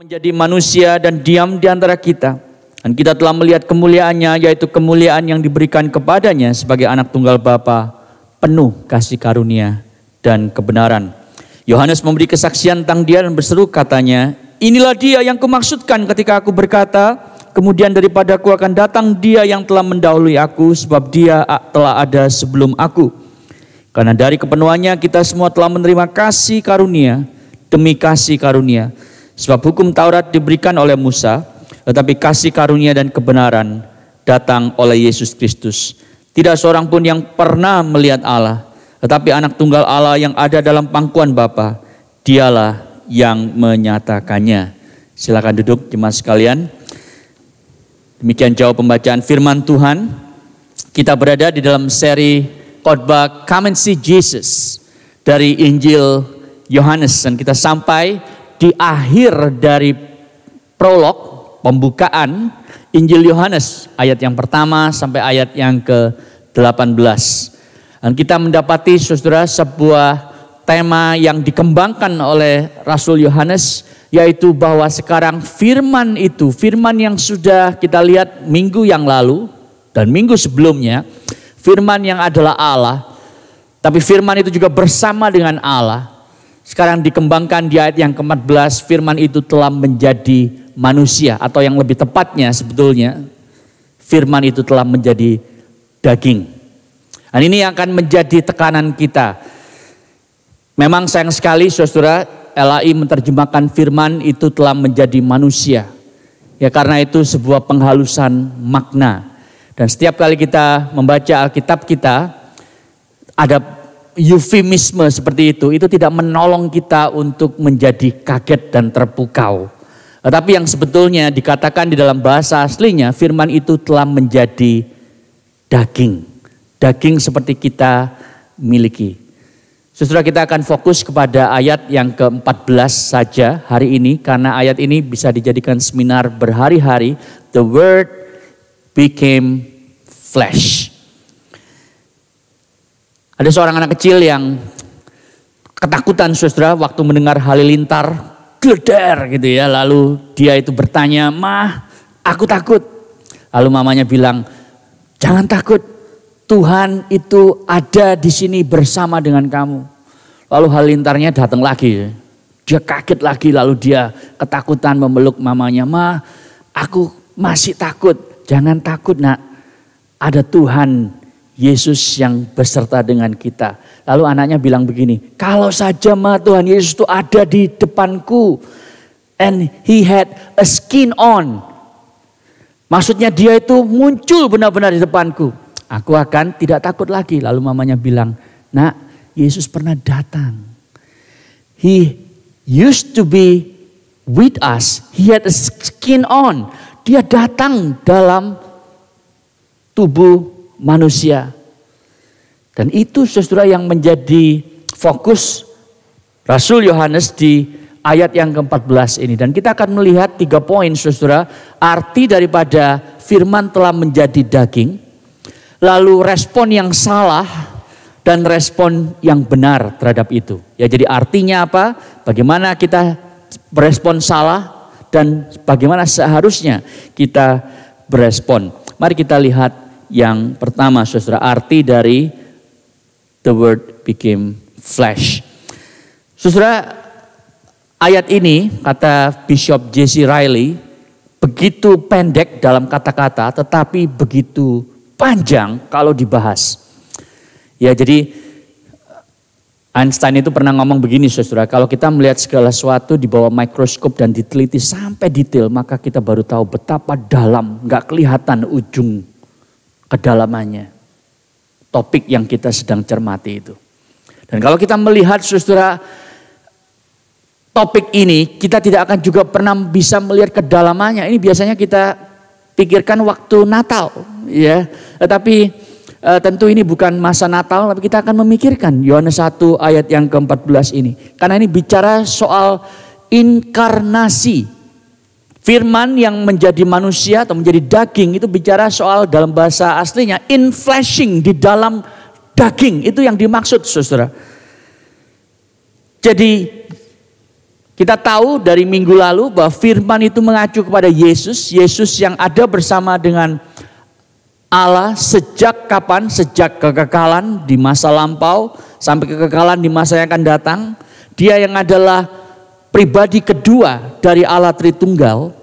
menjadi manusia dan diam di antara kita. Dan kita telah melihat kemuliaannya, yaitu kemuliaan yang diberikan kepadanya sebagai anak tunggal Bapa, penuh kasih karunia dan kebenaran. Yohanes memberi kesaksian tentang dia dan berseru katanya, Inilah dia yang kumaksudkan ketika aku berkata, Kemudian daripadaku akan datang dia yang telah mendahului aku, sebab dia telah ada sebelum aku. Karena dari kepenuhannya kita semua telah menerima kasih karunia, demi kasih karunia. Sebab hukum Taurat diberikan oleh Musa, tetapi kasih karunia dan kebenaran datang oleh Yesus Kristus. Tidak seorang pun yang pernah melihat Allah, tetapi anak tunggal Allah yang ada dalam pangkuan Bapa, dialah yang menyatakannya. Silakan duduk jemaat sekalian. Demikian jauh pembacaan firman Tuhan. Kita berada di dalam seri khotbah Come and See Jesus dari Injil Yohanes dan kita sampai di akhir dari prolog pembukaan Injil Yohanes ayat yang pertama sampai ayat yang ke-18. Dan kita mendapati saudara sebuah tema yang dikembangkan oleh Rasul Yohanes yaitu bahwa sekarang firman itu, firman yang sudah kita lihat minggu yang lalu dan minggu sebelumnya, firman yang adalah Allah, tapi firman itu juga bersama dengan Allah sekarang dikembangkan di ayat yang ke-14, firman itu telah menjadi manusia atau yang lebih tepatnya sebetulnya firman itu telah menjadi daging. Dan ini yang akan menjadi tekanan kita. Memang sayang sekali Saudara, LAI menerjemahkan firman itu telah menjadi manusia. Ya karena itu sebuah penghalusan makna. Dan setiap kali kita membaca Alkitab kita ada eufemisme seperti itu, itu tidak menolong kita untuk menjadi kaget dan terpukau. Tetapi yang sebetulnya dikatakan di dalam bahasa aslinya, firman itu telah menjadi daging. Daging seperti kita miliki. Sesudah kita akan fokus kepada ayat yang ke-14 saja hari ini, karena ayat ini bisa dijadikan seminar berhari-hari. The Word became flesh. Ada seorang anak kecil yang ketakutan saudara waktu mendengar halilintar gleder gitu ya. Lalu dia itu bertanya, mah aku takut. Lalu mamanya bilang, jangan takut. Tuhan itu ada di sini bersama dengan kamu. Lalu halilintarnya datang lagi. Dia kaget lagi lalu dia ketakutan memeluk mamanya. mah, aku masih takut. Jangan takut nak. Ada Tuhan Yesus yang beserta dengan kita. Lalu anaknya bilang begini, kalau saja ma Tuhan Yesus itu ada di depanku. And he had a skin on. Maksudnya dia itu muncul benar-benar di depanku. Aku akan tidak takut lagi. Lalu mamanya bilang, nak Yesus pernah datang. He used to be with us. He had a skin on. Dia datang dalam tubuh manusia. Dan itu sesudah yang menjadi fokus Rasul Yohanes di ayat yang ke-14 ini. Dan kita akan melihat tiga poin sesudah Arti daripada firman telah menjadi daging. Lalu respon yang salah dan respon yang benar terhadap itu. Ya jadi artinya apa? Bagaimana kita berespon salah dan bagaimana seharusnya kita berespon. Mari kita lihat yang pertama saudara arti dari the word became flesh. Saudara ayat ini kata Bishop Jesse Riley begitu pendek dalam kata-kata tetapi begitu panjang kalau dibahas. Ya jadi Einstein itu pernah ngomong begini saudara, kalau kita melihat segala sesuatu di bawah mikroskop dan diteliti sampai detail, maka kita baru tahu betapa dalam, nggak kelihatan ujung kedalamannya. Topik yang kita sedang cermati itu. Dan kalau kita melihat saudara topik ini, kita tidak akan juga pernah bisa melihat kedalamannya. Ini biasanya kita pikirkan waktu Natal, ya. Tetapi eh, tentu ini bukan masa Natal, tapi kita akan memikirkan Yohanes 1 ayat yang ke-14 ini. Karena ini bicara soal inkarnasi Firman yang menjadi manusia atau menjadi daging itu bicara soal dalam bahasa aslinya in flashing di dalam daging itu yang dimaksud saudara. Jadi kita tahu dari minggu lalu bahwa firman itu mengacu kepada Yesus, Yesus yang ada bersama dengan Allah sejak kapan? Sejak kekekalan di masa lampau sampai kekekalan di masa yang akan datang. Dia yang adalah pribadi kedua dari Allah Tritunggal,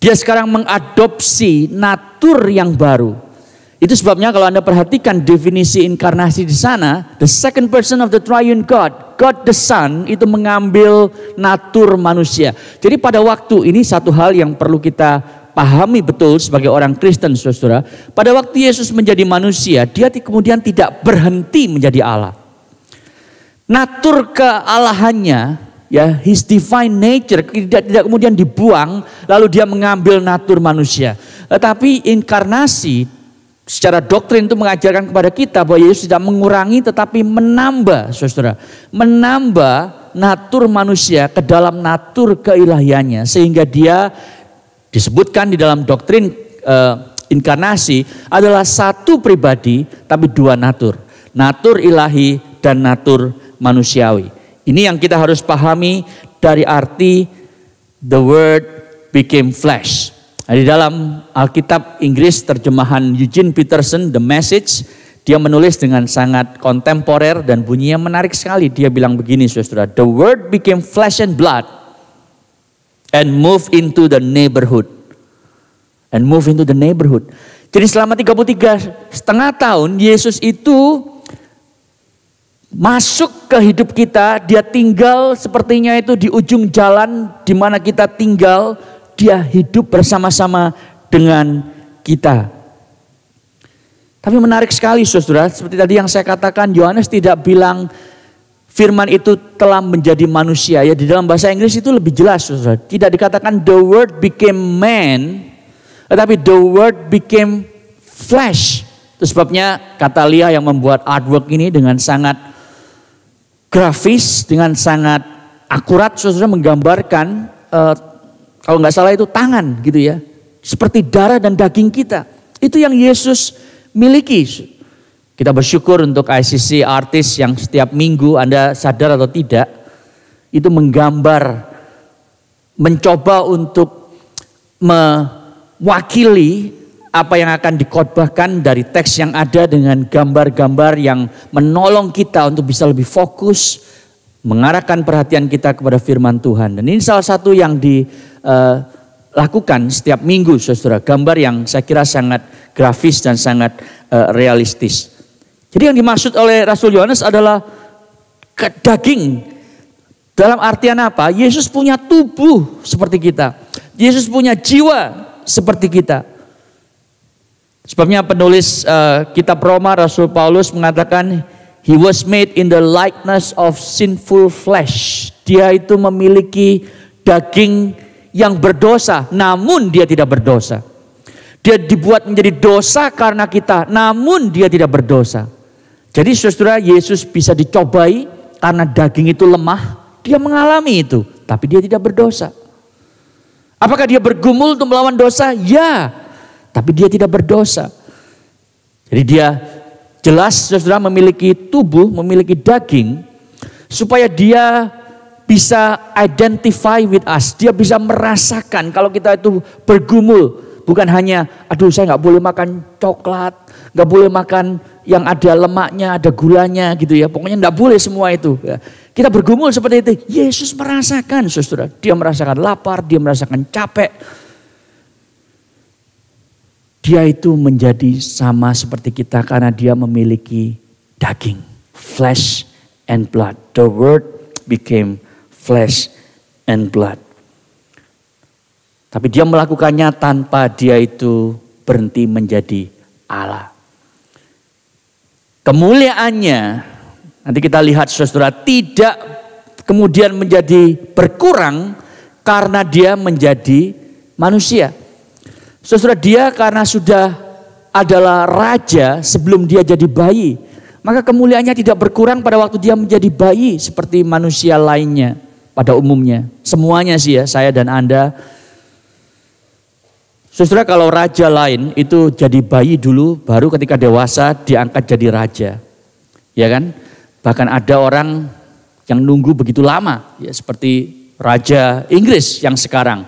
dia sekarang mengadopsi natur yang baru. Itu sebabnya kalau Anda perhatikan definisi inkarnasi di sana, the second person of the triune God, God the Son itu mengambil natur manusia. Jadi pada waktu ini satu hal yang perlu kita pahami betul sebagai orang Kristen Saudara, pada waktu Yesus menjadi manusia, dia kemudian tidak berhenti menjadi Allah. Natur kealahannya ya his divine nature tidak tidak kemudian dibuang lalu dia mengambil natur manusia tetapi inkarnasi secara doktrin itu mengajarkan kepada kita bahwa Yesus tidak mengurangi tetapi menambah Saudara menambah natur manusia ke dalam natur keilahiannya sehingga dia disebutkan di dalam doktrin uh, inkarnasi adalah satu pribadi tapi dua natur natur ilahi dan natur manusiawi ini yang kita harus pahami dari arti the word became flesh. Nah, di dalam Alkitab Inggris terjemahan Eugene Peterson The Message dia menulis dengan sangat kontemporer dan bunyinya menarik sekali. Dia bilang begini, saudara, the word became flesh and blood and move into the neighborhood. And move into the neighborhood. Jadi selama 33 setengah tahun Yesus itu masuk ke hidup kita, dia tinggal sepertinya itu di ujung jalan di mana kita tinggal, dia hidup bersama-sama dengan kita. Tapi menarik sekali saudara, seperti tadi yang saya katakan, Yohanes tidak bilang firman itu telah menjadi manusia. Ya di dalam bahasa Inggris itu lebih jelas saudara. Tidak dikatakan the word became man, tetapi the word became flesh. Itu sebabnya kata Lia yang membuat artwork ini dengan sangat grafis dengan sangat akurat saudara menggambarkan uh, kalau nggak salah itu tangan gitu ya seperti darah dan daging kita itu yang Yesus miliki kita bersyukur untuk ICC artis yang setiap minggu Anda sadar atau tidak itu menggambar mencoba untuk mewakili apa yang akan dikhotbahkan dari teks yang ada dengan gambar-gambar yang menolong kita untuk bisa lebih fokus mengarahkan perhatian kita kepada firman Tuhan. Dan ini salah satu yang dilakukan eh, setiap minggu Saudara, gambar yang saya kira sangat grafis dan sangat eh, realistis. Jadi yang dimaksud oleh Rasul Yohanes adalah daging. Dalam artian apa? Yesus punya tubuh seperti kita. Yesus punya jiwa seperti kita. Sebabnya penulis uh, kitab Roma Rasul Paulus mengatakan he was made in the likeness of sinful flesh. Dia itu memiliki daging yang berdosa, namun dia tidak berdosa. Dia dibuat menjadi dosa karena kita, namun dia tidak berdosa. Jadi saudara Yesus bisa dicobai karena daging itu lemah, dia mengalami itu, tapi dia tidak berdosa. Apakah dia bergumul untuk melawan dosa? Ya, tapi dia tidak berdosa. Jadi dia jelas saudara memiliki tubuh, memiliki daging, supaya dia bisa identify with us. Dia bisa merasakan kalau kita itu bergumul. Bukan hanya, aduh saya nggak boleh makan coklat, nggak boleh makan yang ada lemaknya, ada gulanya gitu ya. Pokoknya nggak boleh semua itu. Ya. Kita bergumul seperti itu. Yesus merasakan, saudara. Dia merasakan lapar, dia merasakan capek, dia itu menjadi sama seperti kita karena dia memiliki daging, flesh and blood. The word became flesh and blood. Tapi dia melakukannya tanpa dia itu berhenti menjadi Allah. Kemuliaannya, nanti kita lihat saudara, tidak kemudian menjadi berkurang karena dia menjadi manusia. Sesudah dia karena sudah adalah raja sebelum dia jadi bayi, maka kemuliaannya tidak berkurang pada waktu dia menjadi bayi seperti manusia lainnya pada umumnya. Semuanya sih ya, saya dan Anda. Sesudah kalau raja lain itu jadi bayi dulu, baru ketika dewasa diangkat jadi raja. Ya kan? Bahkan ada orang yang nunggu begitu lama, ya seperti raja Inggris yang sekarang.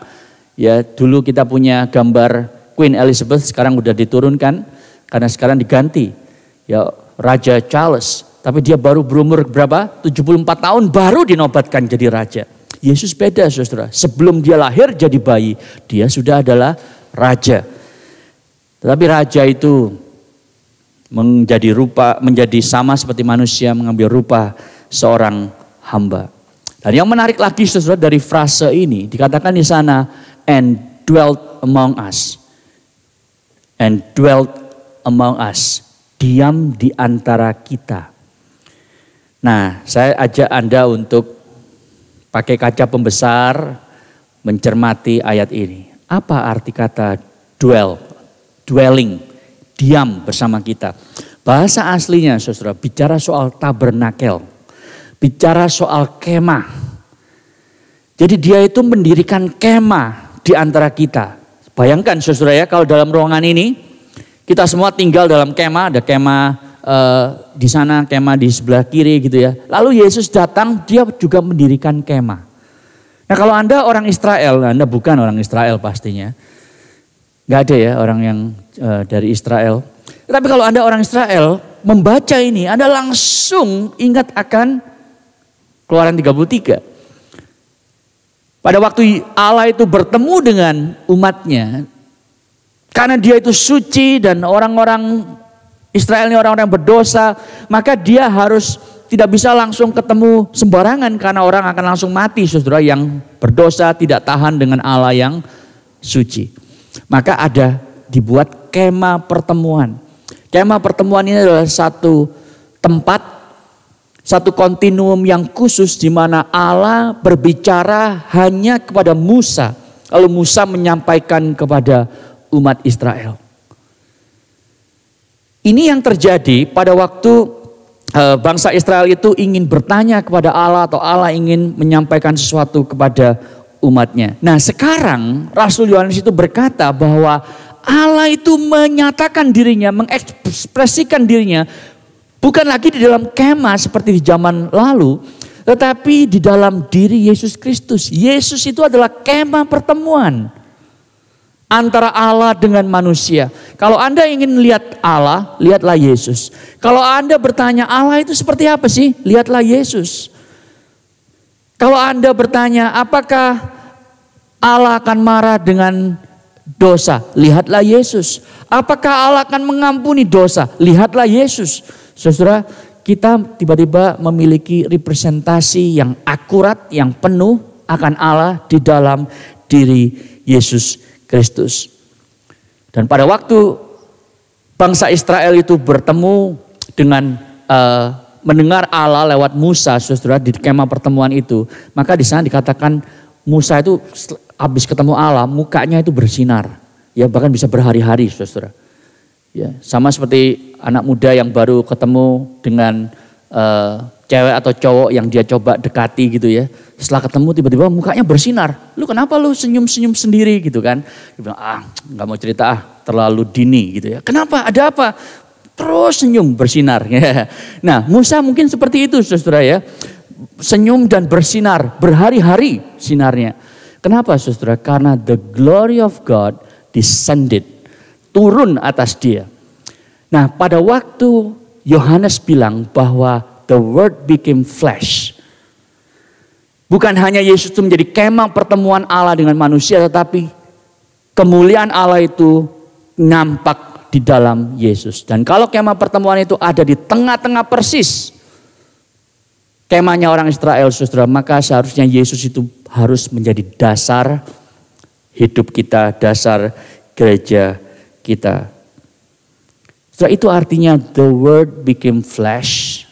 Ya, dulu kita punya gambar Queen Elizabeth sekarang sudah diturunkan karena sekarang diganti ya Raja Charles. Tapi dia baru berumur berapa? 74 tahun baru dinobatkan jadi raja. Yesus beda saudara. Sebelum dia lahir jadi bayi, dia sudah adalah raja. Tetapi raja itu menjadi rupa, menjadi sama seperti manusia mengambil rupa seorang hamba. Dan yang menarik lagi saudara dari frase ini dikatakan di sana and dwelt among us. And dwelt among us. Diam di antara kita. Nah, saya ajak Anda untuk pakai kaca pembesar mencermati ayat ini. Apa arti kata dwell, dwelling, diam bersama kita? Bahasa aslinya, saudara, bicara soal tabernakel, bicara soal kemah. Jadi dia itu mendirikan kemah di antara kita. Bayangkan saudara ya kalau dalam ruangan ini kita semua tinggal dalam kema, ada kema eh, di sana, kema di sebelah kiri gitu ya. Lalu Yesus datang, dia juga mendirikan kema. Nah kalau Anda orang Israel, Anda bukan orang Israel pastinya. Gak ada ya orang yang eh, dari Israel. Tapi kalau Anda orang Israel, membaca ini Anda langsung ingat akan keluaran 33. Pada waktu Allah itu bertemu dengan umatnya, karena dia itu suci dan orang-orang Israel ini orang-orang berdosa, maka dia harus tidak bisa langsung ketemu sembarangan karena orang akan langsung mati saudara yang berdosa tidak tahan dengan Allah yang suci. Maka ada dibuat kema pertemuan. Kema pertemuan ini adalah satu tempat satu kontinuum yang khusus di mana Allah berbicara hanya kepada Musa. Lalu Musa menyampaikan kepada umat Israel. Ini yang terjadi pada waktu eh, bangsa Israel itu ingin bertanya kepada Allah atau Allah ingin menyampaikan sesuatu kepada umatnya. Nah sekarang Rasul Yohanes itu berkata bahwa Allah itu menyatakan dirinya, mengekspresikan dirinya Bukan lagi di dalam kemah seperti di zaman lalu, tetapi di dalam diri Yesus Kristus. Yesus itu adalah kemah pertemuan antara Allah dengan manusia. Kalau Anda ingin lihat Allah, lihatlah Yesus. Kalau Anda bertanya Allah itu seperti apa sih? Lihatlah Yesus. Kalau Anda bertanya apakah Allah akan marah dengan dosa? Lihatlah Yesus. Apakah Allah akan mengampuni dosa? Lihatlah Yesus. Saudara, kita tiba-tiba memiliki representasi yang akurat, yang penuh akan Allah di dalam diri Yesus Kristus. Dan pada waktu bangsa Israel itu bertemu dengan uh, mendengar Allah lewat Musa, saudara di kemah pertemuan itu, maka di sana dikatakan Musa itu habis ketemu Allah, mukanya itu bersinar, ya bahkan bisa berhari-hari, saudara. Ya, sama seperti anak muda yang baru ketemu dengan uh, cewek atau cowok yang dia coba dekati gitu ya. Setelah ketemu tiba-tiba mukanya bersinar. Lu kenapa lu senyum-senyum sendiri gitu kan. Dia bilang, ah gak mau cerita ah terlalu dini gitu ya. Kenapa ada apa? Terus senyum bersinar. nah Musa mungkin seperti itu saudara ya. Senyum dan bersinar berhari-hari sinarnya. Kenapa saudara? Karena the glory of God descended. Turun atas dia. Nah, pada waktu Yohanes bilang bahwa the word became flesh. Bukan hanya Yesus itu menjadi kemah pertemuan Allah dengan manusia tetapi kemuliaan Allah itu nampak di dalam Yesus. Dan kalau kemah pertemuan itu ada di tengah-tengah persis kemahnya orang Israel Saudara, maka seharusnya Yesus itu harus menjadi dasar hidup kita, dasar gereja kita. Setelah itu artinya the word became flesh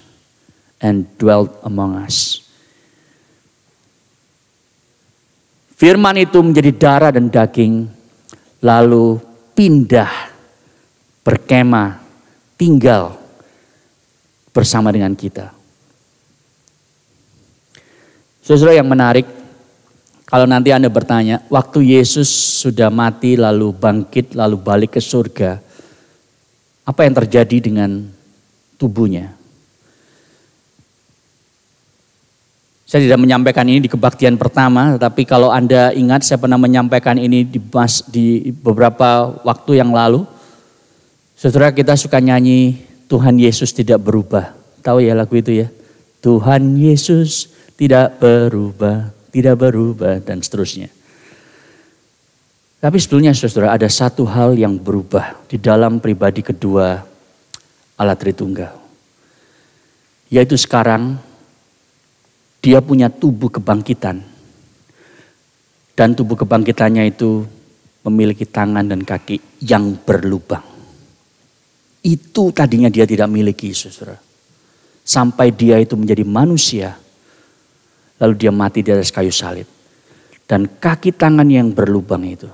and dwelt among us. Firman itu menjadi darah dan daging, lalu pindah, berkemah, tinggal bersama dengan kita. Sesuatu yang menarik, kalau nanti Anda bertanya, waktu Yesus sudah mati lalu bangkit lalu balik ke surga, apa yang terjadi dengan tubuhnya. Saya tidak menyampaikan ini di kebaktian pertama, tapi kalau Anda ingat saya pernah menyampaikan ini di, mas, di beberapa waktu yang lalu. Saudara kita suka nyanyi Tuhan Yesus tidak berubah. Tahu ya lagu itu ya? Tuhan Yesus tidak berubah, tidak berubah dan seterusnya. Tapi sebetulnya saudara ada satu hal yang berubah di dalam pribadi kedua alat Tritunggal. Yaitu sekarang dia punya tubuh kebangkitan. Dan tubuh kebangkitannya itu memiliki tangan dan kaki yang berlubang. Itu tadinya dia tidak miliki, saudara. Sampai dia itu menjadi manusia, lalu dia mati di atas kayu salib. Dan kaki tangan yang berlubang itu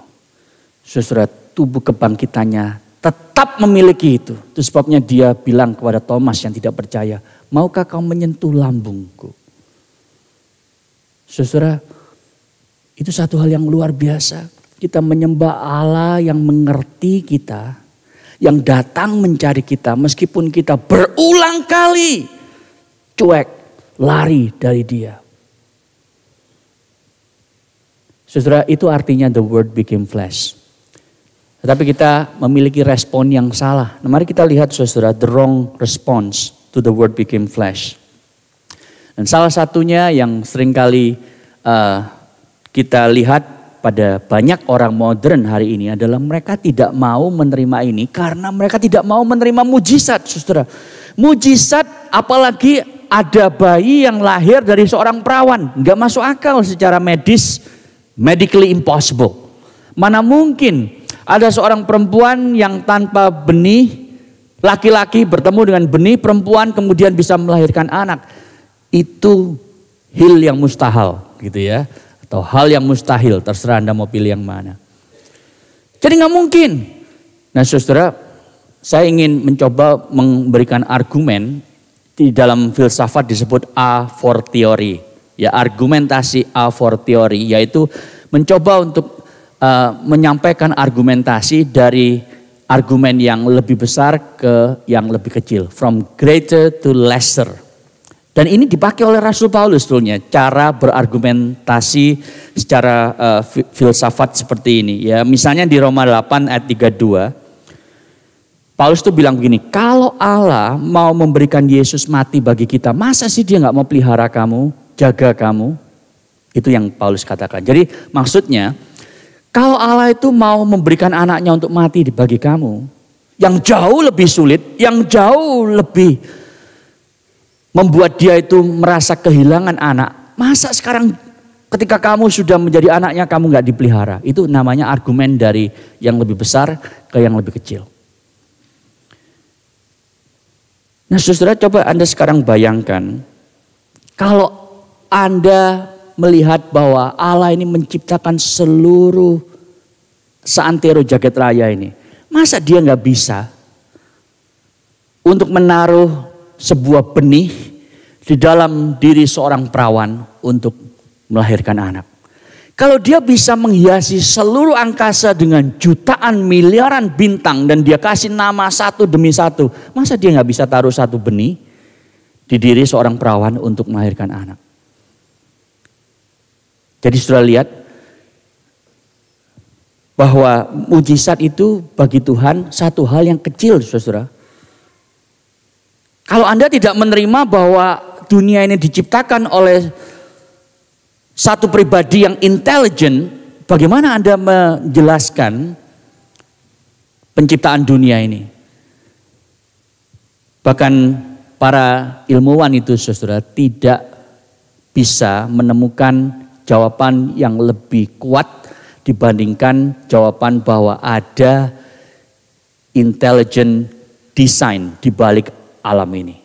Sesudah tubuh kebangkitannya tetap memiliki itu. Itu sebabnya dia bilang kepada Thomas yang tidak percaya, maukah kau menyentuh lambungku? Saudara, itu satu hal yang luar biasa. Kita menyembah Allah yang mengerti kita, yang datang mencari kita meskipun kita berulang kali cuek, lari dari dia. Saudara, itu artinya the word became flesh. Tetapi kita memiliki respon yang salah. Nah, mari kita lihat saudara, the wrong response to the word became flesh. Dan salah satunya yang seringkali uh, kita lihat pada banyak orang modern hari ini adalah mereka tidak mau menerima ini karena mereka tidak mau menerima mujizat, saudara. Mujizat apalagi ada bayi yang lahir dari seorang perawan, nggak masuk akal secara medis, medically impossible. Mana mungkin ada seorang perempuan yang tanpa benih, laki-laki bertemu dengan benih perempuan kemudian bisa melahirkan anak. Itu hil yang mustahil gitu ya. Atau hal yang mustahil, terserah Anda mau pilih yang mana. Jadi nggak mungkin. Nah saudara, saya ingin mencoba memberikan argumen di dalam filsafat disebut a fortiori. Ya argumentasi a fortiori, yaitu mencoba untuk uh, menyampaikan argumentasi dari argumen yang lebih besar ke yang lebih kecil, from greater to lesser. Dan ini dipakai oleh Rasul Paulus sebetulnya cara berargumentasi secara uh, filsafat seperti ini. Ya, misalnya di Roma 8 ayat 32, Paulus itu bilang begini, kalau Allah mau memberikan Yesus mati bagi kita, masa sih dia nggak mau pelihara kamu, jaga kamu? Itu yang Paulus katakan. Jadi maksudnya kalau Allah itu mau memberikan anaknya untuk mati bagi kamu, yang jauh lebih sulit, yang jauh lebih membuat dia itu merasa kehilangan anak. Masa sekarang ketika kamu sudah menjadi anaknya kamu nggak dipelihara? Itu namanya argumen dari yang lebih besar ke yang lebih kecil. Nah saudara coba Anda sekarang bayangkan, kalau Anda melihat bahwa Allah ini menciptakan seluruh seantero jagat raya ini. Masa dia nggak bisa untuk menaruh sebuah benih di dalam diri seorang perawan untuk melahirkan anak. Kalau dia bisa menghiasi seluruh angkasa dengan jutaan miliaran bintang dan dia kasih nama satu demi satu, masa dia nggak bisa taruh satu benih di diri seorang perawan untuk melahirkan anak? Jadi sudah lihat bahwa mujizat itu bagi Tuhan satu hal yang kecil, saudara. Kalau Anda tidak menerima bahwa dunia ini diciptakan oleh satu pribadi yang intelijen, bagaimana Anda menjelaskan penciptaan dunia ini? Bahkan para ilmuwan itu, saudara, tidak bisa menemukan jawaban yang lebih kuat dibandingkan jawaban bahwa ada intelligent design di balik alam ini.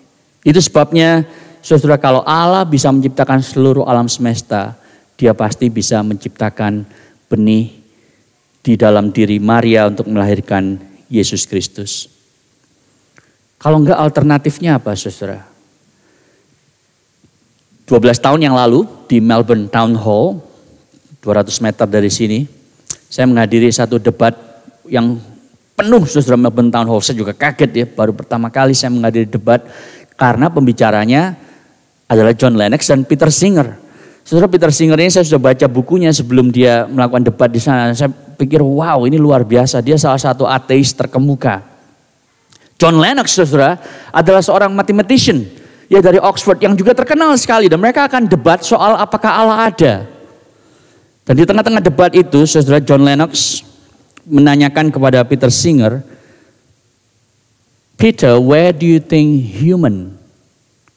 Itu sebabnya saudara kalau Allah bisa menciptakan seluruh alam semesta, dia pasti bisa menciptakan benih di dalam diri Maria untuk melahirkan Yesus Kristus. Kalau enggak alternatifnya apa saudara? 12 tahun yang lalu di Melbourne Town Hall, 200 meter dari sini, saya menghadiri satu debat yang penuh saudara Melbourne Town Hall. Saya juga kaget ya, baru pertama kali saya menghadiri debat karena pembicaranya adalah John Lennox dan Peter Singer. Saudara Peter Singer ini saya sudah baca bukunya sebelum dia melakukan debat di sana. Saya pikir wow ini luar biasa, dia salah satu ateis terkemuka. John Lennox saudara adalah seorang mathematician ya dari Oxford yang juga terkenal sekali dan mereka akan debat soal apakah Allah ada. Dan di tengah-tengah debat itu, saudara John Lennox menanyakan kepada Peter Singer, Peter, where do you think human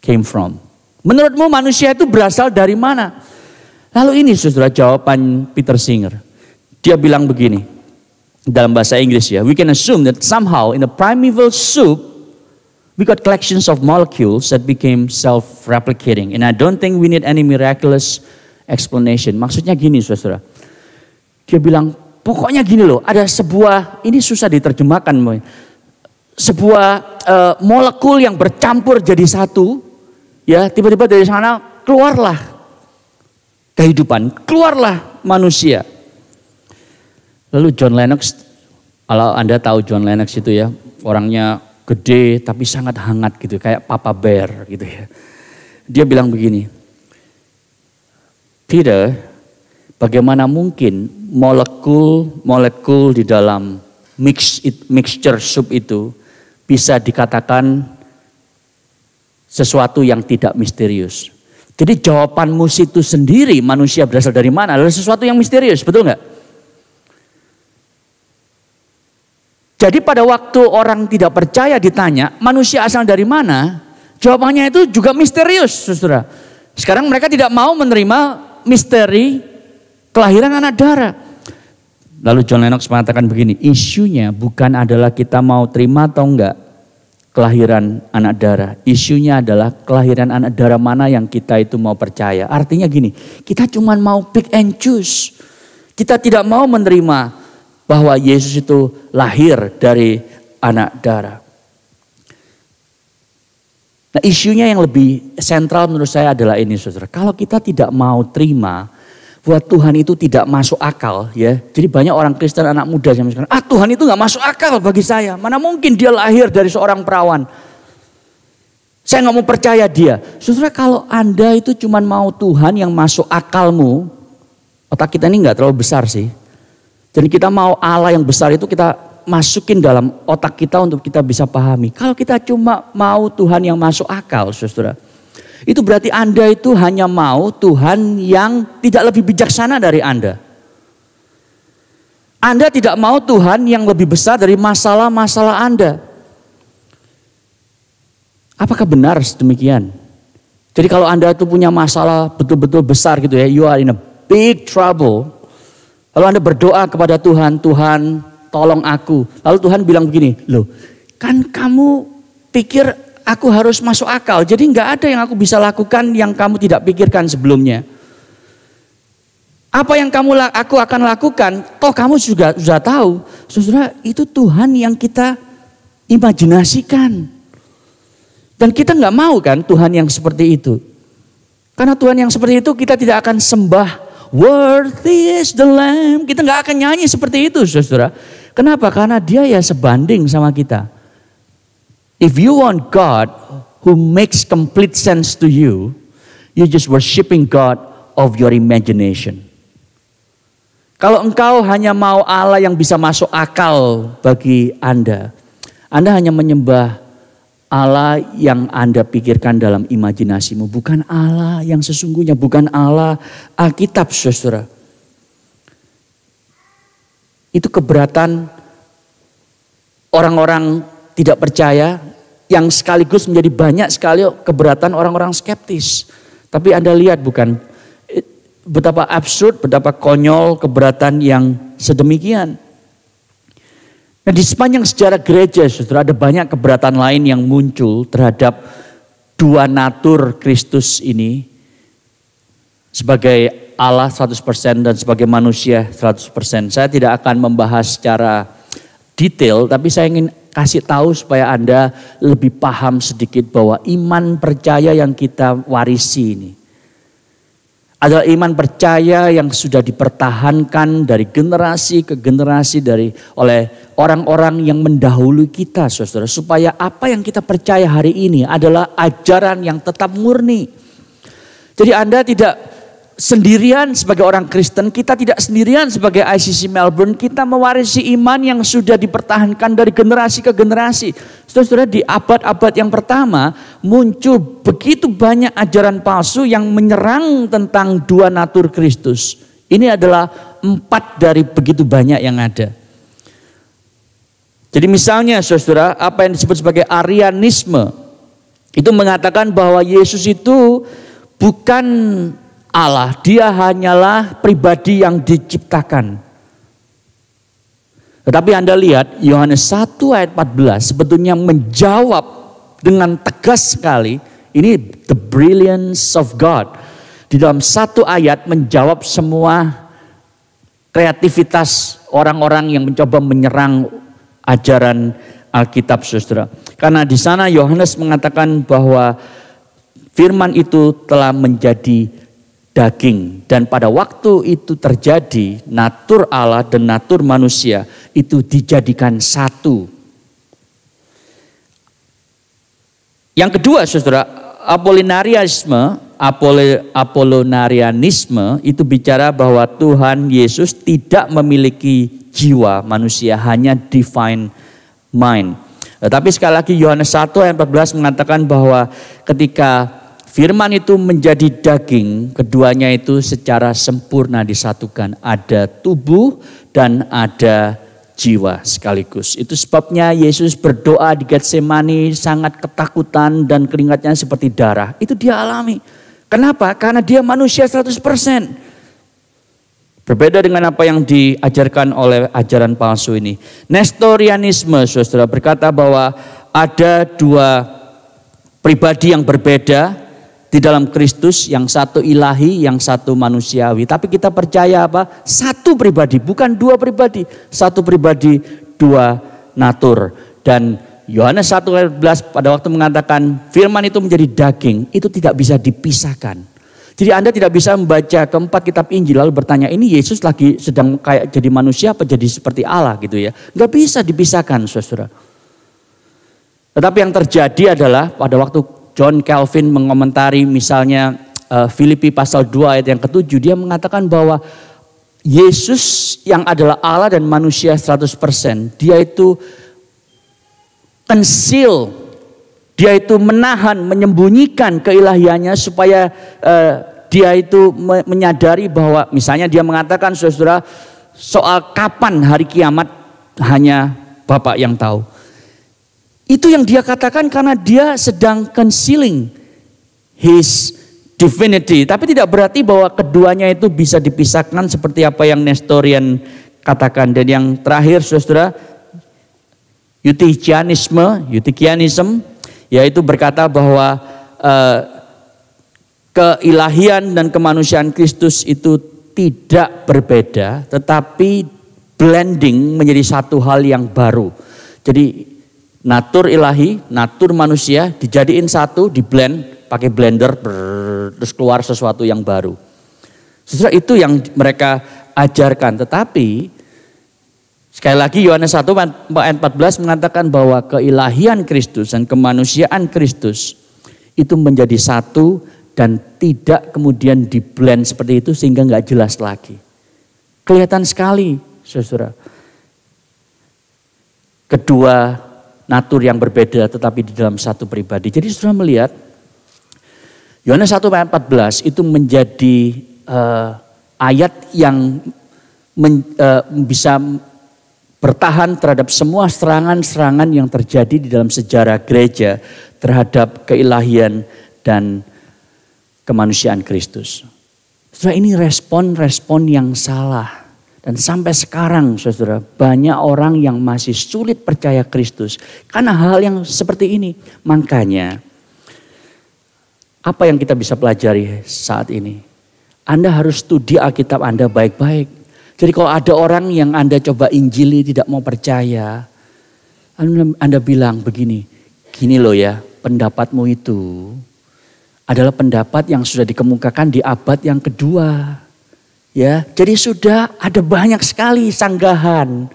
came from? Menurutmu manusia itu berasal dari mana? Lalu ini saudara jawaban Peter Singer. Dia bilang begini, dalam bahasa Inggris ya, we can assume that somehow in the primeval soup we got collections of molecules that became self-replicating. And I don't think we need any miraculous explanation. Maksudnya gini, saudara. Dia bilang, pokoknya gini loh, ada sebuah, ini susah diterjemahkan, boy. sebuah uh, molekul yang bercampur jadi satu, ya tiba-tiba dari sana keluarlah kehidupan, keluarlah manusia. Lalu John Lennox, kalau Anda tahu John Lennox itu ya, orangnya gede tapi sangat hangat gitu kayak Papa Bear gitu ya. Dia bilang begini, Peter, bagaimana mungkin molekul-molekul di dalam mix it, mixture sup itu bisa dikatakan sesuatu yang tidak misterius. Jadi jawaban musik itu sendiri manusia berasal dari mana? Adalah sesuatu yang misterius, betul nggak? Jadi pada waktu orang tidak percaya ditanya, manusia asal dari mana? Jawabannya itu juga misterius, saudara. Sekarang mereka tidak mau menerima misteri kelahiran anak darah. Lalu John Lennox mengatakan begini, isunya bukan adalah kita mau terima atau enggak kelahiran anak darah. Isunya adalah kelahiran anak darah mana yang kita itu mau percaya. Artinya gini, kita cuma mau pick and choose. Kita tidak mau menerima bahwa Yesus itu lahir dari anak darah. Nah isunya yang lebih sentral menurut saya adalah ini saudara. Kalau kita tidak mau terima buat Tuhan itu tidak masuk akal ya. Jadi banyak orang Kristen anak muda yang sekarang, ah Tuhan itu nggak masuk akal bagi saya. Mana mungkin dia lahir dari seorang perawan. Saya nggak mau percaya dia. Saudara kalau Anda itu cuma mau Tuhan yang masuk akalmu, otak kita ini nggak terlalu besar sih. Jadi kita mau Allah yang besar itu kita masukin dalam otak kita untuk kita bisa pahami. Kalau kita cuma mau Tuhan yang masuk akal, saudara. Itu berarti Anda itu hanya mau Tuhan yang tidak lebih bijaksana dari Anda. Anda tidak mau Tuhan yang lebih besar dari masalah-masalah Anda. Apakah benar demikian? Jadi kalau Anda itu punya masalah betul-betul besar gitu ya, you are in a big trouble, Lalu Anda berdoa kepada Tuhan, Tuhan tolong aku. Lalu Tuhan bilang begini, loh kan kamu pikir aku harus masuk akal. Jadi nggak ada yang aku bisa lakukan yang kamu tidak pikirkan sebelumnya. Apa yang kamu aku akan lakukan, toh kamu juga sudah tahu. Saudara, itu Tuhan yang kita imajinasikan. Dan kita nggak mau kan Tuhan yang seperti itu. Karena Tuhan yang seperti itu kita tidak akan sembah Worthy is the Lamb. Kita nggak akan nyanyi seperti itu, saudara. Kenapa? Karena dia ya sebanding sama kita. If you want God who makes complete sense to you, you just worshiping God of your imagination. Kalau engkau hanya mau Allah yang bisa masuk akal bagi Anda, Anda hanya menyembah Allah yang Anda pikirkan dalam imajinasimu bukan Allah yang sesungguhnya, bukan Allah Alkitab, Saudara. Itu keberatan orang-orang tidak percaya yang sekaligus menjadi banyak sekali keberatan orang-orang skeptis. Tapi Anda lihat bukan betapa absurd, betapa konyol keberatan yang sedemikian. Nah di sepanjang sejarah gereja saudara ada banyak keberatan lain yang muncul terhadap dua natur Kristus ini sebagai Allah 100% dan sebagai manusia 100%. Saya tidak akan membahas secara detail tapi saya ingin kasih tahu supaya Anda lebih paham sedikit bahwa iman percaya yang kita warisi ini adalah iman percaya yang sudah dipertahankan dari generasi ke generasi dari oleh orang-orang yang mendahului kita Saudara supaya apa yang kita percaya hari ini adalah ajaran yang tetap murni. Jadi Anda tidak sendirian sebagai orang Kristen, kita tidak sendirian sebagai ICC Melbourne, kita mewarisi iman yang sudah dipertahankan dari generasi ke generasi. Saudara-saudara, di abad-abad yang pertama muncul begitu banyak ajaran palsu yang menyerang tentang dua natur Kristus. Ini adalah empat dari begitu banyak yang ada. Jadi misalnya saudara, apa yang disebut sebagai Arianisme, itu mengatakan bahwa Yesus itu bukan Allah. Dia hanyalah pribadi yang diciptakan. Tetapi Anda lihat Yohanes 1 ayat 14 sebetulnya menjawab dengan tegas sekali ini the brilliance of God. Di dalam satu ayat menjawab semua kreativitas orang-orang yang mencoba menyerang ajaran Alkitab Saudara. Karena di sana Yohanes mengatakan bahwa firman itu telah menjadi daging. Dan pada waktu itu terjadi, natur Allah dan natur manusia itu dijadikan satu. Yang kedua, saudara, Apolinarianisme, Apol itu bicara bahwa Tuhan Yesus tidak memiliki jiwa manusia, hanya divine mind. tapi sekali lagi Yohanes 1 ayat 14 mengatakan bahwa ketika firman itu menjadi daging, keduanya itu secara sempurna disatukan. Ada tubuh dan ada jiwa sekaligus. Itu sebabnya Yesus berdoa di Getsemani sangat ketakutan dan keringatnya seperti darah. Itu dia alami. Kenapa? Karena dia manusia 100%. Berbeda dengan apa yang diajarkan oleh ajaran palsu ini. Nestorianisme, saudara berkata bahwa ada dua pribadi yang berbeda di dalam Kristus yang satu ilahi, yang satu manusiawi. Tapi kita percaya apa? Satu pribadi, bukan dua pribadi. Satu pribadi, dua natur. Dan Yohanes 1 ayat 11 pada waktu mengatakan firman itu menjadi daging, itu tidak bisa dipisahkan. Jadi Anda tidak bisa membaca keempat kitab Injil lalu bertanya ini Yesus lagi sedang kayak jadi manusia apa jadi seperti Allah gitu ya. Enggak bisa dipisahkan saudara. Tetapi yang terjadi adalah pada waktu John Calvin mengomentari misalnya eh, Filipi pasal 2 ayat yang ketujuh dia mengatakan bahwa Yesus yang adalah Allah dan manusia 100% dia itu conceal dia itu menahan menyembunyikan keilahiannya supaya uh, dia itu menyadari bahwa misalnya dia mengatakan saudara soal kapan hari kiamat hanya Bapak yang tahu. Itu yang dia katakan karena dia sedang concealing his divinity. Tapi tidak berarti bahwa keduanya itu bisa dipisahkan seperti apa yang Nestorian katakan. Dan yang terakhir saudara, Yutikianisme, Yutikianism, yaitu berkata bahwa eh, keilahian dan kemanusiaan Kristus itu tidak berbeda, tetapi blending menjadi satu hal yang baru. Jadi natur ilahi, natur manusia dijadiin satu, di blend pakai blender brrr, terus keluar sesuatu yang baru. Sesudah itu yang mereka ajarkan, tetapi sekali lagi Yohanes 1 ayat 14 mengatakan bahwa keilahian Kristus dan kemanusiaan Kristus itu menjadi satu dan tidak kemudian di blend seperti itu sehingga nggak jelas lagi. Kelihatan sekali, saudara. Kedua natur yang berbeda tetapi di dalam satu pribadi. Jadi sudah melihat Yohanes 1 ayat 14 itu menjadi uh, ayat yang men, uh, bisa bertahan terhadap semua serangan-serangan yang terjadi di dalam sejarah gereja terhadap keilahian dan kemanusiaan Kristus. Setelah ini respon-respon yang salah dan sampai sekarang saudara, banyak orang yang masih sulit percaya Kristus. Karena hal yang seperti ini. Makanya, apa yang kita bisa pelajari saat ini? Anda harus studi Alkitab Anda baik-baik. Jadi kalau ada orang yang Anda coba injili tidak mau percaya, Anda bilang begini, gini loh ya, pendapatmu itu adalah pendapat yang sudah dikemukakan di abad yang kedua. Ya, jadi sudah ada banyak sekali sanggahan.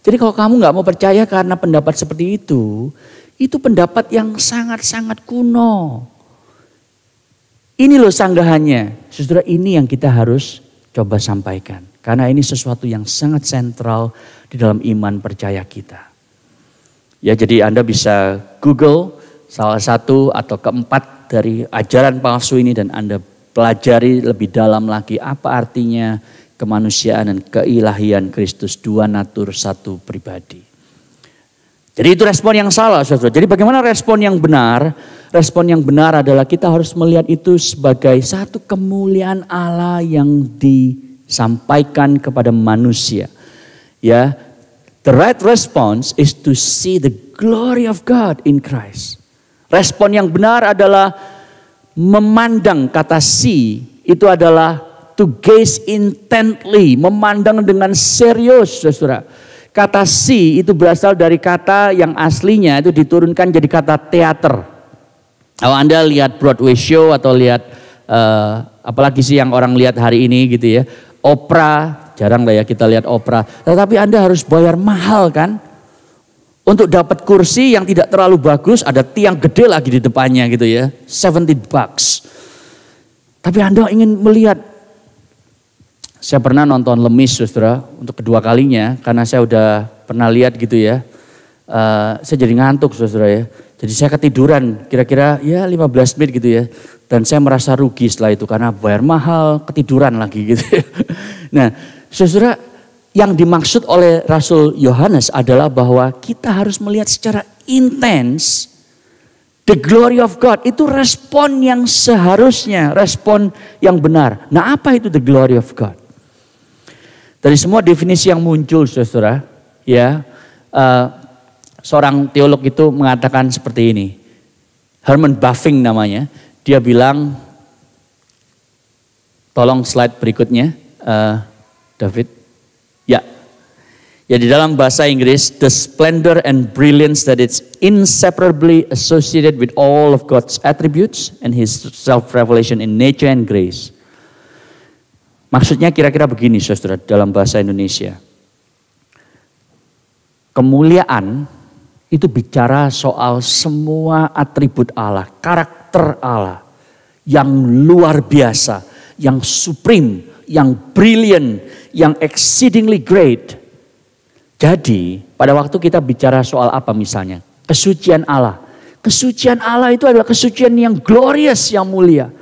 Jadi kalau kamu nggak mau percaya karena pendapat seperti itu, itu pendapat yang sangat-sangat kuno. Ini loh sanggahannya. Saudara ini yang kita harus coba sampaikan. Karena ini sesuatu yang sangat sentral di dalam iman percaya kita. Ya jadi Anda bisa Google salah satu atau keempat dari ajaran palsu ini dan Anda pelajari lebih dalam lagi apa artinya kemanusiaan dan keilahian Kristus dua natur satu pribadi. Jadi itu respon yang salah saudara. Jadi bagaimana respon yang benar? Respon yang benar adalah kita harus melihat itu sebagai satu kemuliaan Allah yang disampaikan kepada manusia. Ya, the right response is to see the glory of God in Christ. Respon yang benar adalah Memandang kata si itu adalah to gaze intently, memandang dengan serius, Saudara. Kata si itu berasal dari kata yang aslinya itu diturunkan jadi kata teater. Kalau Anda lihat Broadway show atau lihat uh, apalagi sih yang orang lihat hari ini gitu ya, opera, jarang lah ya kita lihat opera. Tetapi Anda harus bayar mahal kan? Untuk dapat kursi yang tidak terlalu bagus, ada tiang gede lagi di depannya gitu ya. 70 bucks. Tapi Anda ingin melihat. Saya pernah nonton Lemis, saudara, untuk kedua kalinya. Karena saya udah pernah lihat gitu ya. Uh, saya jadi ngantuk, saudara ya. Jadi saya ketiduran kira-kira ya 15 menit gitu ya. Dan saya merasa rugi setelah itu karena bayar mahal, ketiduran lagi gitu ya. Nah, saudara yang dimaksud oleh Rasul Yohanes adalah bahwa kita harus melihat secara intens the glory of God. Itu respon yang seharusnya, respon yang benar. Nah apa itu the glory of God? Dari semua definisi yang muncul saudara, ya uh, seorang teolog itu mengatakan seperti ini. Herman Buffing namanya, dia bilang, tolong slide berikutnya, uh, David. Ya. Ya di dalam bahasa Inggris, the splendor and brilliance that is inseparably associated with all of God's attributes and his self-revelation in nature and grace. Maksudnya kira-kira begini Saudara dalam bahasa Indonesia. Kemuliaan itu bicara soal semua atribut Allah, karakter Allah yang luar biasa, yang supreme, yang brilliant, yang exceedingly great. Jadi, pada waktu kita bicara soal apa misalnya? Kesucian Allah. Kesucian Allah itu adalah kesucian yang glorious, yang mulia.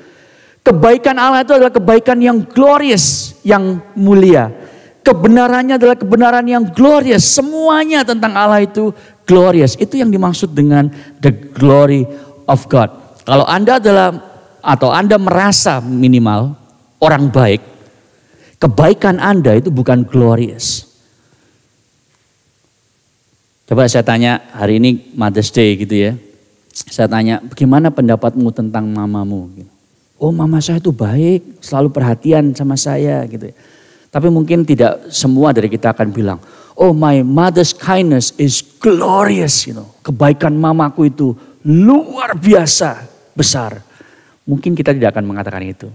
Kebaikan Allah itu adalah kebaikan yang glorious, yang mulia. Kebenarannya adalah kebenaran yang glorious. Semuanya tentang Allah itu glorious. Itu yang dimaksud dengan the glory of God. Kalau Anda adalah atau Anda merasa minimal orang baik, Kebaikan Anda itu bukan glorious. Coba saya tanya hari ini Mother's Day gitu ya. Saya tanya, bagaimana pendapatmu tentang mamamu? Gitu. Oh mama saya itu baik, selalu perhatian sama saya gitu ya. Tapi mungkin tidak semua dari kita akan bilang, oh my mother's kindness is glorious. You gitu. know. Kebaikan mamaku itu luar biasa besar. Mungkin kita tidak akan mengatakan itu.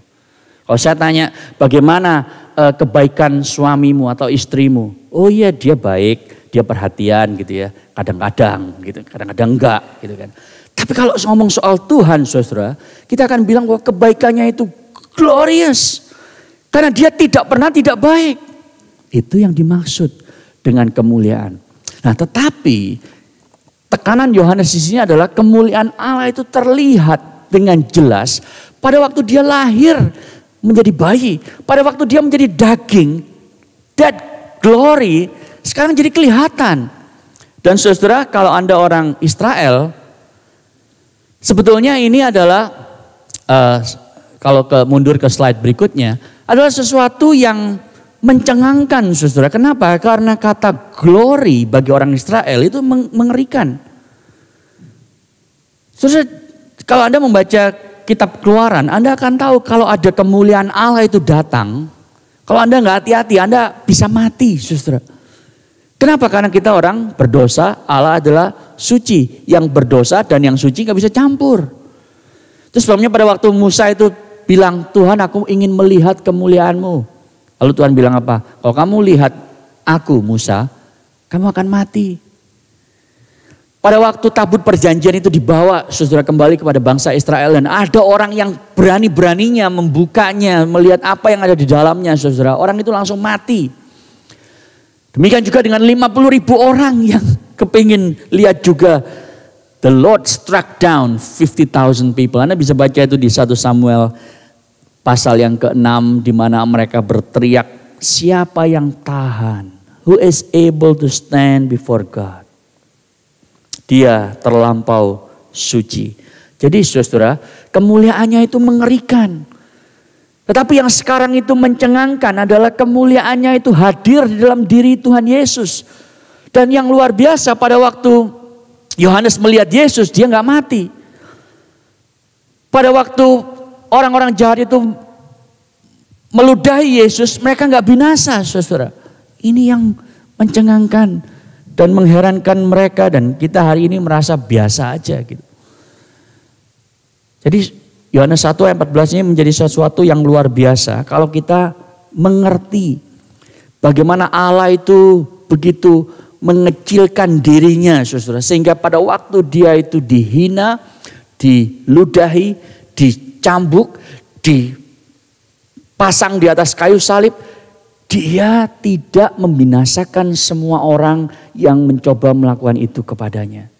Kalau saya tanya, bagaimana uh, kebaikan suamimu atau istrimu. Oh iya dia baik, dia perhatian gitu ya. Kadang-kadang gitu, kadang-kadang enggak gitu kan. Tapi kalau ngomong soal Tuhan saudara, kita akan bilang bahwa kebaikannya itu glorious. Karena dia tidak pernah tidak baik. Itu yang dimaksud dengan kemuliaan. Nah tetapi tekanan Yohanes di sini adalah kemuliaan Allah itu terlihat dengan jelas pada waktu dia lahir menjadi bayi. Pada waktu dia menjadi daging, that glory sekarang jadi kelihatan. Dan saudara, kalau Anda orang Israel, sebetulnya ini adalah, uh, kalau ke, mundur ke slide berikutnya, adalah sesuatu yang mencengangkan saudara. Kenapa? Karena kata glory bagi orang Israel itu mengerikan. Saudara, kalau Anda membaca kitab keluaran, Anda akan tahu kalau ada kemuliaan Allah itu datang. Kalau Anda nggak hati-hati, Anda bisa mati, saudara. Kenapa? Karena kita orang berdosa, Allah adalah suci. Yang berdosa dan yang suci nggak bisa campur. Terus sebabnya pada waktu Musa itu bilang, Tuhan aku ingin melihat kemuliaanmu. Lalu Tuhan bilang apa? Kalau kamu lihat aku Musa, kamu akan mati. Pada waktu tabut perjanjian itu dibawa saudara kembali kepada bangsa Israel dan ada orang yang berani-beraninya membukanya, melihat apa yang ada di dalamnya saudara. Orang itu langsung mati. Demikian juga dengan 50 ribu orang yang kepingin lihat juga The Lord struck down 50,000 people. Anda bisa baca itu di satu Samuel pasal yang ke-6 di mana mereka berteriak, siapa yang tahan? Who is able to stand before God? dia terlampau suci. Jadi saudara, kemuliaannya itu mengerikan. Tetapi yang sekarang itu mencengangkan adalah kemuliaannya itu hadir di dalam diri Tuhan Yesus. Dan yang luar biasa pada waktu Yohanes melihat Yesus, dia nggak mati. Pada waktu orang-orang jahat itu meludahi Yesus, mereka nggak binasa, saudara. Ini yang mencengangkan dan mengherankan mereka dan kita hari ini merasa biasa aja gitu. Jadi Yohanes 1 ayat 14 ini menjadi sesuatu yang luar biasa kalau kita mengerti bagaimana Allah itu begitu mengecilkan dirinya Saudara sehingga pada waktu dia itu dihina, diludahi, dicambuk, dipasang di atas kayu salib, dia tidak membinasakan semua orang yang mencoba melakukan itu kepadanya.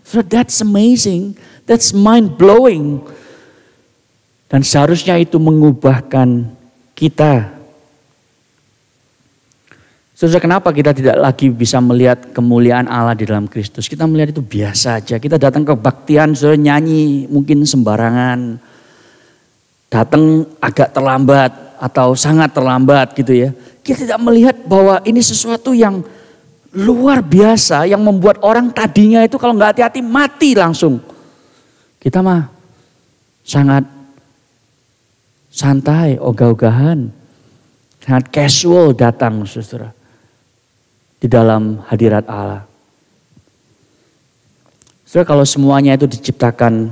So that's amazing, that's mind blowing. Dan seharusnya itu mengubahkan kita. so kenapa kita tidak lagi bisa melihat kemuliaan Allah di dalam Kristus? Kita melihat itu biasa aja. Kita datang ke baktian, saudara nyanyi, mungkin sembarangan. Datang agak terlambat, atau sangat terlambat gitu ya. Kita tidak melihat bahwa ini sesuatu yang luar biasa yang membuat orang tadinya itu kalau nggak hati-hati mati langsung. Kita mah sangat santai, ogah-ogahan, sangat casual datang saudara di dalam hadirat Allah. Saudara kalau semuanya itu diciptakan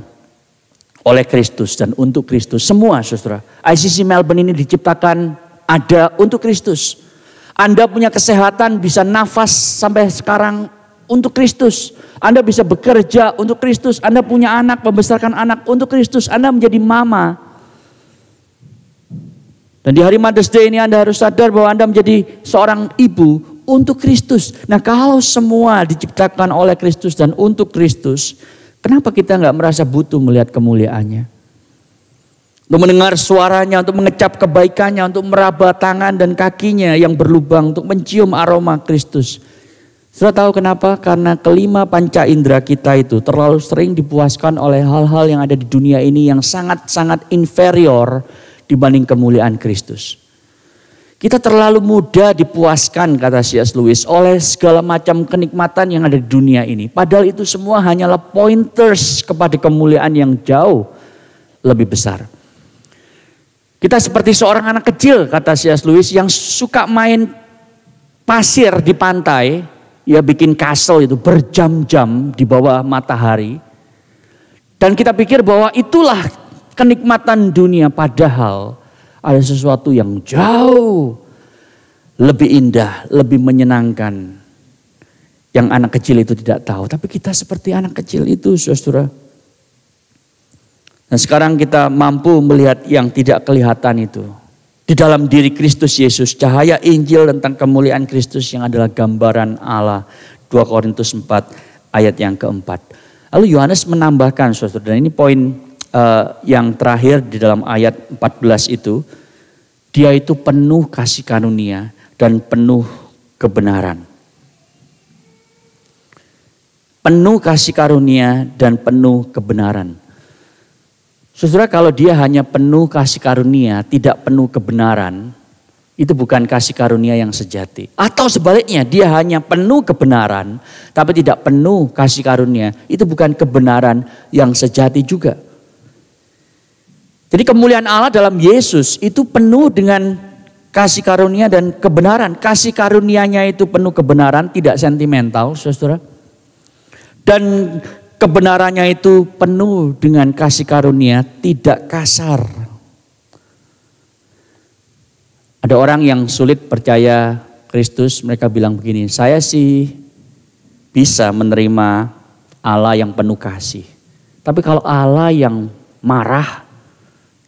oleh Kristus dan untuk Kristus. Semua saudara. ICC Melbourne ini diciptakan ada untuk Kristus. Anda punya kesehatan bisa nafas sampai sekarang untuk Kristus. Anda bisa bekerja untuk Kristus. Anda punya anak, membesarkan anak untuk Kristus. Anda menjadi mama. Dan di hari Mother's Day ini Anda harus sadar bahwa Anda menjadi seorang ibu untuk Kristus. Nah kalau semua diciptakan oleh Kristus dan untuk Kristus, Kenapa kita nggak merasa butuh melihat kemuliaannya? Untuk mendengar suaranya, untuk mengecap kebaikannya, untuk meraba tangan dan kakinya yang berlubang, untuk mencium aroma Kristus. Sudah tahu kenapa? Karena kelima panca indera kita itu terlalu sering dipuaskan oleh hal-hal yang ada di dunia ini yang sangat-sangat inferior dibanding kemuliaan Kristus. Kita terlalu mudah dipuaskan kata C.S. Lewis oleh segala macam kenikmatan yang ada di dunia ini. Padahal itu semua hanyalah pointers kepada kemuliaan yang jauh lebih besar. Kita seperti seorang anak kecil kata C.S. Lewis yang suka main pasir di pantai, ya bikin castle itu berjam-jam di bawah matahari. Dan kita pikir bahwa itulah kenikmatan dunia padahal ada sesuatu yang jauh lebih indah, lebih menyenangkan. Yang anak kecil itu tidak tahu. Tapi kita seperti anak kecil itu, saudara. Dan sekarang kita mampu melihat yang tidak kelihatan itu. Di dalam diri Kristus Yesus, cahaya Injil tentang kemuliaan Kristus yang adalah gambaran Allah. 2 Korintus 4 ayat yang keempat. Lalu Yohanes menambahkan, saudara, dan ini poin uh, yang terakhir di dalam ayat 14 itu, dia itu penuh kasih karunia dan penuh kebenaran. Penuh kasih karunia dan penuh kebenaran. Saudara kalau dia hanya penuh kasih karunia, tidak penuh kebenaran, itu bukan kasih karunia yang sejati. Atau sebaliknya, dia hanya penuh kebenaran, tapi tidak penuh kasih karunia. Itu bukan kebenaran yang sejati juga. Jadi kemuliaan Allah dalam Yesus itu penuh dengan kasih karunia dan kebenaran. Kasih karunianya itu penuh kebenaran, tidak sentimental, saudara. Dan kebenarannya itu penuh dengan kasih karunia, tidak kasar. Ada orang yang sulit percaya Kristus, mereka bilang begini, saya sih bisa menerima Allah yang penuh kasih. Tapi kalau Allah yang marah,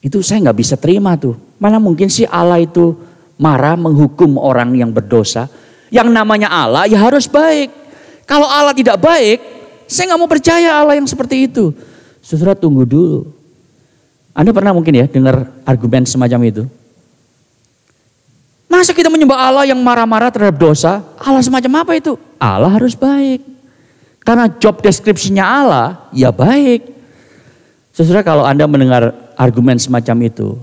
itu saya nggak bisa terima tuh. Mana mungkin sih Allah itu marah menghukum orang yang berdosa. Yang namanya Allah ya harus baik. Kalau Allah tidak baik, saya nggak mau percaya Allah yang seperti itu. Saudara tunggu dulu. Anda pernah mungkin ya dengar argumen semacam itu? Masa kita menyembah Allah yang marah-marah terhadap dosa? Allah semacam apa itu? Allah harus baik. Karena job deskripsinya Allah, ya baik. Saudara kalau Anda mendengar argumen semacam itu,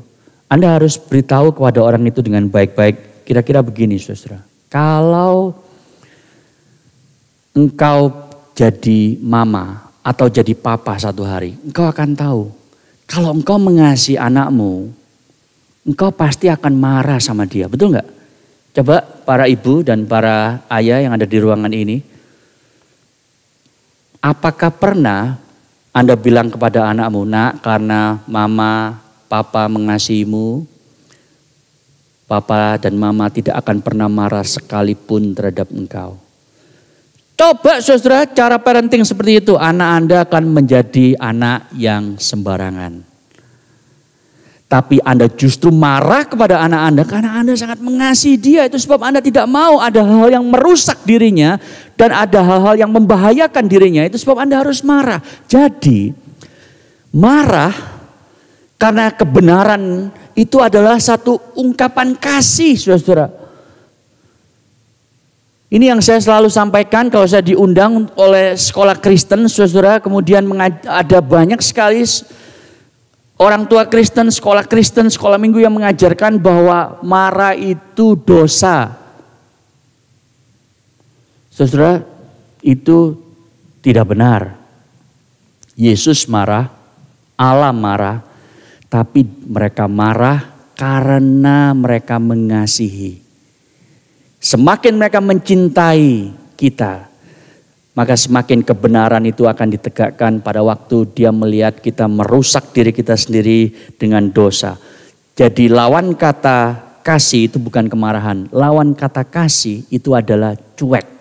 Anda harus beritahu kepada orang itu dengan baik-baik. Kira-kira begini, saudara. Kalau engkau jadi mama atau jadi papa satu hari, engkau akan tahu. Kalau engkau mengasihi anakmu, engkau pasti akan marah sama dia, betul nggak? Coba para ibu dan para ayah yang ada di ruangan ini, apakah pernah anda bilang kepada anakmu, nak karena mama, papa mengasihimu, papa dan mama tidak akan pernah marah sekalipun terhadap engkau. Coba saudara cara parenting seperti itu, anak Anda akan menjadi anak yang sembarangan. Tapi Anda justru marah kepada anak Anda karena Anda sangat mengasihi dia. Itu sebab Anda tidak mau ada hal yang merusak dirinya dan ada hal-hal yang membahayakan dirinya itu sebab Anda harus marah. Jadi marah karena kebenaran itu adalah satu ungkapan kasih Saudara-saudara. Ini yang saya selalu sampaikan kalau saya diundang oleh sekolah Kristen Saudara-saudara kemudian ada banyak sekali orang tua Kristen, sekolah Kristen, sekolah Minggu yang mengajarkan bahwa marah itu dosa. Saudara, itu tidak benar. Yesus marah, Allah marah, tapi mereka marah karena mereka mengasihi. Semakin mereka mencintai kita, maka semakin kebenaran itu akan ditegakkan pada waktu dia melihat kita merusak diri kita sendiri dengan dosa. Jadi lawan kata kasih itu bukan kemarahan. Lawan kata kasih itu adalah cuek.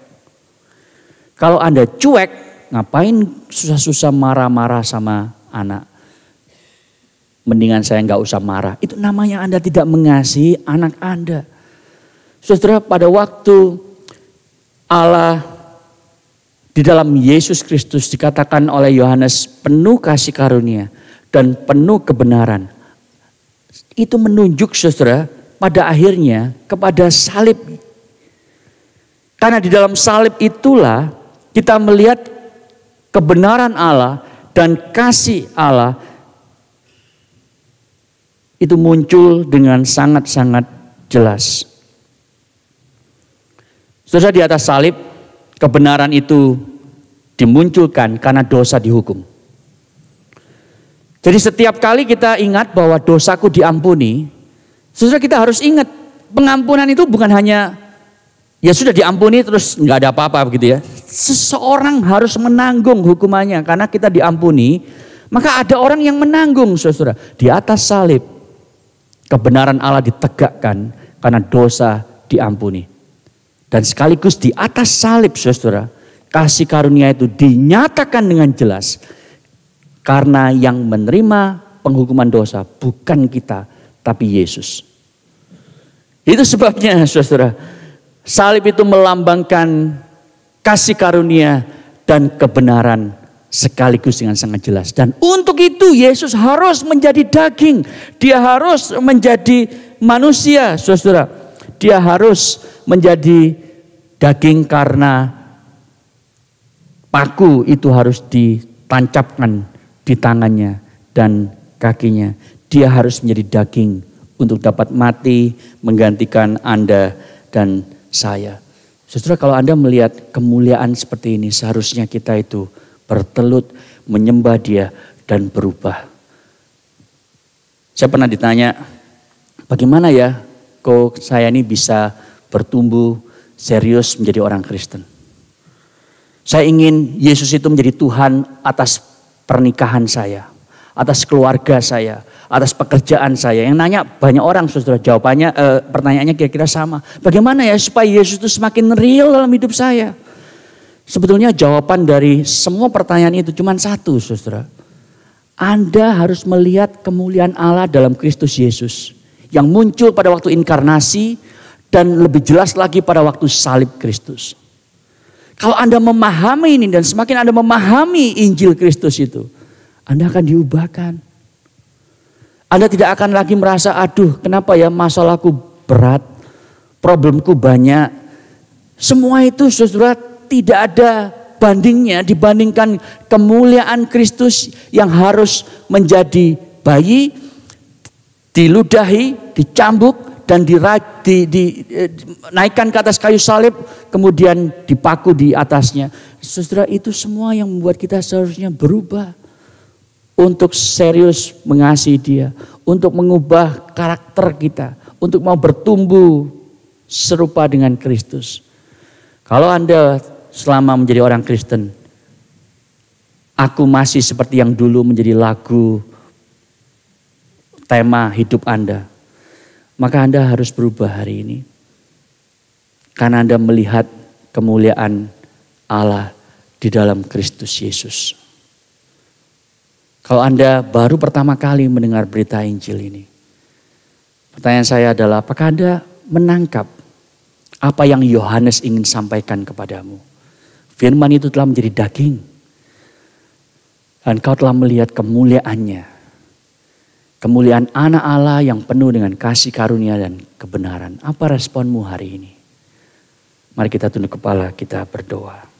Kalau Anda cuek, ngapain susah-susah marah-marah sama anak? Mendingan saya nggak usah marah. Itu namanya Anda tidak mengasihi anak Anda. Saudara, pada waktu Allah di dalam Yesus Kristus dikatakan oleh Yohanes penuh kasih karunia dan penuh kebenaran. Itu menunjuk saudara pada akhirnya kepada salib. Karena di dalam salib itulah kita melihat kebenaran Allah dan kasih Allah itu muncul dengan sangat-sangat jelas. Setelah di atas salib, kebenaran itu dimunculkan karena dosa dihukum. Jadi setiap kali kita ingat bahwa dosaku diampuni, setelah kita harus ingat pengampunan itu bukan hanya ya sudah diampuni terus nggak ada apa-apa begitu ya. Seseorang harus menanggung hukumannya karena kita diampuni, maka ada orang yang menanggung Saudara di atas salib. Kebenaran Allah ditegakkan karena dosa diampuni. Dan sekaligus di atas salib Saudara, kasih karunia itu dinyatakan dengan jelas karena yang menerima penghukuman dosa bukan kita tapi Yesus. Itu sebabnya Saudara, Salib itu melambangkan kasih karunia dan kebenaran sekaligus dengan sangat jelas. Dan untuk itu Yesus harus menjadi daging. Dia harus menjadi manusia, saudara. Dia harus menjadi daging karena paku itu harus ditancapkan di tangannya dan kakinya. Dia harus menjadi daging untuk dapat mati menggantikan Anda dan saya. justru kalau Anda melihat kemuliaan seperti ini seharusnya kita itu bertelut menyembah dia dan berubah. Saya pernah ditanya, bagaimana ya kok saya ini bisa bertumbuh serius menjadi orang Kristen? Saya ingin Yesus itu menjadi Tuhan atas pernikahan saya, atas keluarga saya, atas pekerjaan saya. Yang nanya banyak orang saudara jawabannya e, pertanyaannya kira-kira sama. Bagaimana ya supaya Yesus itu semakin real dalam hidup saya? Sebetulnya jawaban dari semua pertanyaan itu cuma satu saudara. Anda harus melihat kemuliaan Allah dalam Kristus Yesus. Yang muncul pada waktu inkarnasi dan lebih jelas lagi pada waktu salib Kristus. Kalau Anda memahami ini dan semakin Anda memahami Injil Kristus itu. Anda akan diubahkan. Anda tidak akan lagi merasa, aduh kenapa ya masalahku berat, problemku banyak. Semua itu saudara tidak ada bandingnya dibandingkan kemuliaan Kristus yang harus menjadi bayi, diludahi, dicambuk, dan dinaikkan di, di, eh, ke atas kayu salib, kemudian dipaku di atasnya. Saudara itu semua yang membuat kita seharusnya berubah untuk serius mengasihi dia, untuk mengubah karakter kita, untuk mau bertumbuh serupa dengan Kristus. Kalau Anda selama menjadi orang Kristen, aku masih seperti yang dulu menjadi lagu tema hidup Anda, maka Anda harus berubah hari ini. Karena Anda melihat kemuliaan Allah di dalam Kristus Yesus. Kalau Anda baru pertama kali mendengar berita Injil ini. Pertanyaan saya adalah apakah Anda menangkap apa yang Yohanes ingin sampaikan kepadamu? Firman itu telah menjadi daging. Dan kau telah melihat kemuliaannya. Kemuliaan anak Allah yang penuh dengan kasih karunia dan kebenaran. Apa responmu hari ini? Mari kita tunduk kepala, kita berdoa.